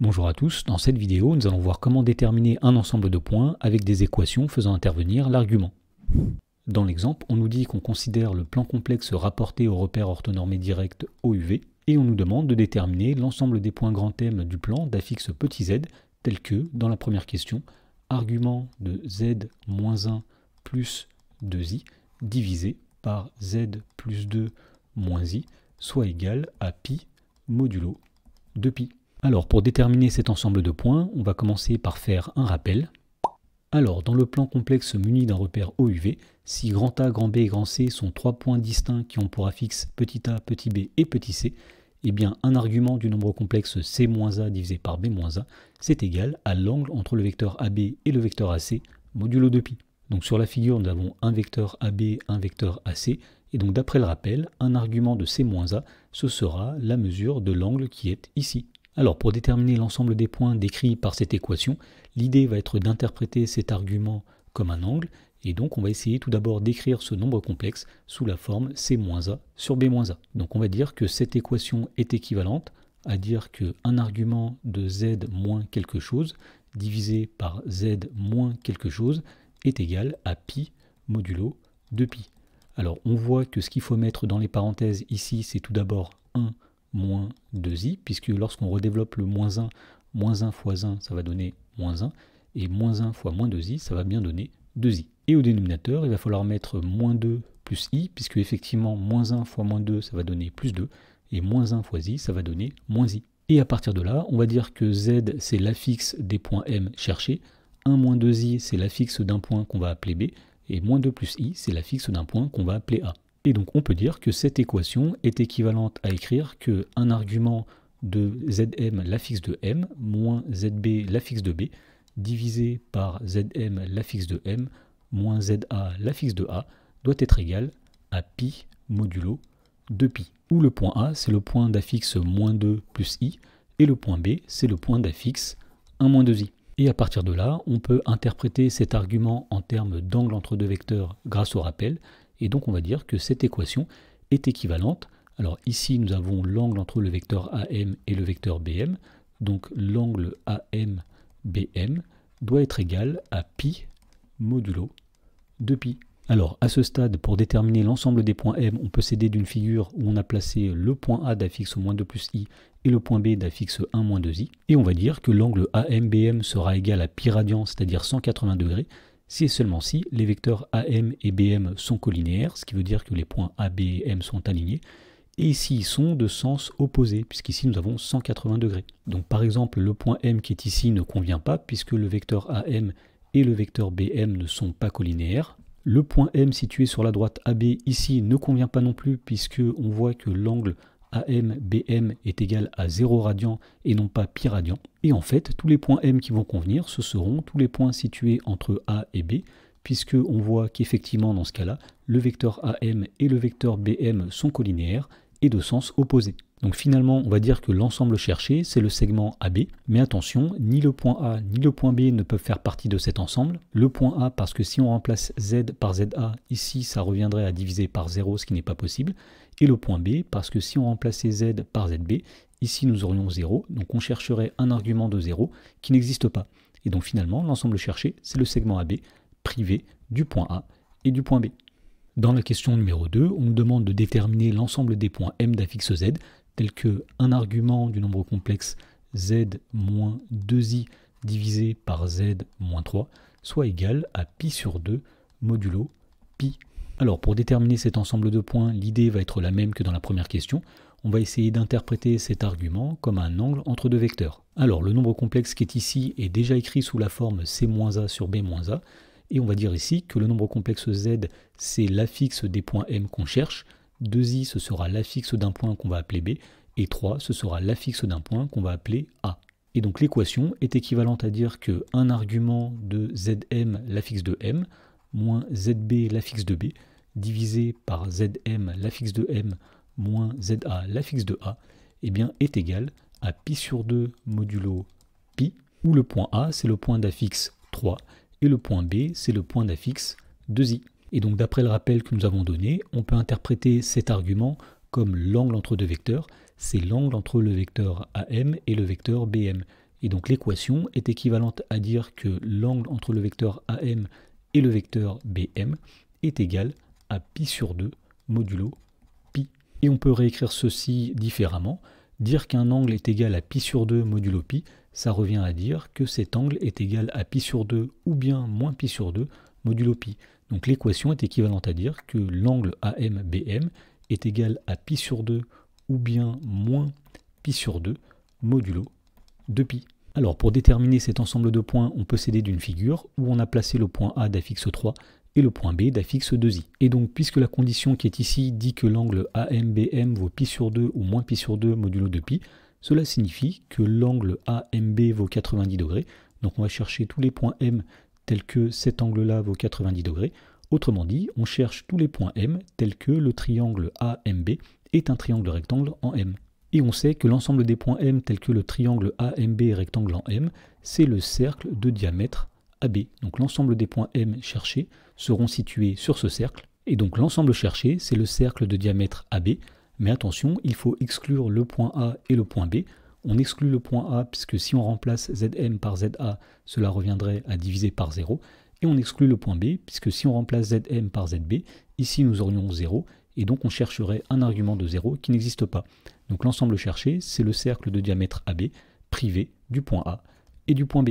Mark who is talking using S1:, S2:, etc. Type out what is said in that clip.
S1: Bonjour à tous, dans cette vidéo nous allons voir comment déterminer un ensemble de points avec des équations faisant intervenir l'argument. Dans l'exemple, on nous dit qu'on considère le plan complexe rapporté au repère orthonormé direct OUV et on nous demande de déterminer l'ensemble des points grand M du plan d'affixe petit z tel que, dans la première question, argument de z moins 1 plus 2i divisé par z plus 2 moins i soit égal à pi modulo 2pi. Alors pour déterminer cet ensemble de points, on va commencer par faire un rappel. Alors dans le plan complexe muni d'un repère OUV, si grand A, grand B et grand C sont trois points distincts qui ont pour affixe petit a, petit b et petit c, eh bien un argument du nombre complexe c-a divisé par b-a, c'est égal à l'angle entre le vecteur AB et le vecteur AC, modulo 2π. Donc sur la figure, nous avons un vecteur AB, un vecteur AC, et donc d'après le rappel, un argument de c-a, ce sera la mesure de l'angle qui est ici. Alors pour déterminer l'ensemble des points décrits par cette équation, l'idée va être d'interpréter cet argument comme un angle, et donc on va essayer tout d'abord d'écrire ce nombre complexe sous la forme C-A sur B-A. Donc on va dire que cette équation est équivalente à dire qu'un argument de Z moins quelque chose divisé par Z moins quelque chose est égal à pi modulo 2pi. Alors on voit que ce qu'il faut mettre dans les parenthèses ici, c'est tout d'abord 1 moins 2i, puisque lorsqu'on redéveloppe le moins 1, moins 1 fois 1, ça va donner moins 1, et moins 1 fois moins 2i, ça va bien donner 2i. Et au dénominateur, il va falloir mettre moins 2 plus i, puisque effectivement, moins 1 fois moins 2, ça va donner plus 2, et moins 1 fois i, ça va donner moins i. Et à partir de là, on va dire que z, c'est l'affixe des points m cherchés, 1 moins 2i, c'est l'affixe d'un point qu'on va appeler b, et moins 2 plus i, c'est l'affixe d'un point qu'on va appeler a. Et donc on peut dire que cette équation est équivalente à écrire que un argument de zm l'affixe de m moins zb l'affixe de b divisé par zm l'affixe de m moins za la fixe de a doit être égal à pi modulo 2pi, où le point A, c'est le point d'affixe moins 2 plus i, et le point B, c'est le point d'affixe 1 moins 2i. Et à partir de là, on peut interpréter cet argument en termes d'angle entre deux vecteurs grâce au rappel, et donc on va dire que cette équation est équivalente. Alors ici nous avons l'angle entre le vecteur AM et le vecteur BM. Donc l'angle AMBM doit être égal à pi modulo 2 pi. Alors à ce stade, pour déterminer l'ensemble des points M, on peut s'aider d'une figure où on a placé le point A d'affixe moins 2 plus i et le point B d'affixe 1 moins 2i. Et on va dire que l'angle AMBM sera égal à pi radian, c'est-à-dire 180 degrés, si et seulement si les vecteurs AM et BM sont collinéaires, ce qui veut dire que les points AB et M sont alignés, et s'ils sont de sens opposé, puisqu'ici nous avons 180 degrés. Donc par exemple, le point M qui est ici ne convient pas, puisque le vecteur AM et le vecteur BM ne sont pas collinéaires. Le point M situé sur la droite AB ici ne convient pas non plus, puisque on voit que l'angle AM, BM est égal à 0 radian et non pas pi radian. Et en fait, tous les points M qui vont convenir, ce seront tous les points situés entre A et B, puisque on voit qu'effectivement dans ce cas-là, le vecteur AM et le vecteur BM sont collinéaires et de sens opposés. Donc finalement, on va dire que l'ensemble cherché, c'est le segment AB. Mais attention, ni le point A ni le point B ne peuvent faire partie de cet ensemble. Le point A, parce que si on remplace Z par ZA, ici, ça reviendrait à diviser par 0, ce qui n'est pas possible. Et le point B, parce que si on remplaçait Z par ZB, ici, nous aurions 0. Donc on chercherait un argument de 0 qui n'existe pas. Et donc finalement, l'ensemble cherché, c'est le segment AB privé du point A et du point B. Dans la question numéro 2, on nous demande de déterminer l'ensemble des points M d'affixe Z tel que un argument du nombre complexe z moins 2i divisé par z moins 3 soit égal à pi sur 2 modulo pi. Alors pour déterminer cet ensemble de points, l'idée va être la même que dans la première question. On va essayer d'interpréter cet argument comme un angle entre deux vecteurs. Alors le nombre complexe qui est ici est déjà écrit sous la forme c-a sur b-a, et on va dire ici que le nombre complexe z, c'est l'affixe des points m qu'on cherche, 2i, ce sera l'affixe d'un point qu'on va appeler b, et 3, ce sera l'affixe d'un point qu'on va appeler a. Et donc l'équation est équivalente à dire que un argument de zm, l'affixe de m, moins zb, l'affixe de b, divisé par zm, l'affixe de m, moins za, l'affixe de a, eh bien, est égal à pi sur 2 modulo pi, où le point a, c'est le point d'affixe 3, et le point b, c'est le point d'affixe 2i. Et donc d'après le rappel que nous avons donné, on peut interpréter cet argument comme l'angle entre deux vecteurs, c'est l'angle entre le vecteur AM et le vecteur BM. Et donc l'équation est équivalente à dire que l'angle entre le vecteur AM et le vecteur BM est égal à pi sur 2 modulo pi. Et on peut réécrire ceci différemment. Dire qu'un angle est égal à pi sur 2 modulo pi, ça revient à dire que cet angle est égal à pi sur 2 ou bien moins pi sur 2 modulo pi. Donc l'équation est équivalente à dire que l'angle AMBM est égal à pi sur 2 ou bien moins pi sur 2 modulo 2 pi. Alors pour déterminer cet ensemble de points, on peut s'aider d'une figure où on a placé le point A d'affixe 3 et le point B d'affixe 2i. Et donc puisque la condition qui est ici dit que l'angle AMBM vaut pi sur 2 ou moins pi sur 2 modulo 2 pi, cela signifie que l'angle AMB vaut 90 degrés. Donc on va chercher tous les points M tel que cet angle-là vaut 90 degrés. Autrement dit, on cherche tous les points M tels que le triangle AMB est un triangle rectangle en M. Et on sait que l'ensemble des points M tels que le triangle AMB est rectangle en M, c'est le cercle de diamètre AB. Donc l'ensemble des points M cherchés seront situés sur ce cercle. Et donc l'ensemble cherché, c'est le cercle de diamètre AB. Mais attention, il faut exclure le point A et le point B on exclut le point A, puisque si on remplace ZM par ZA, cela reviendrait à diviser par 0. Et on exclut le point B, puisque si on remplace ZM par ZB, ici nous aurions 0, et donc on chercherait un argument de 0 qui n'existe pas. Donc l'ensemble cherché, c'est le cercle de diamètre AB privé du point A et du point B.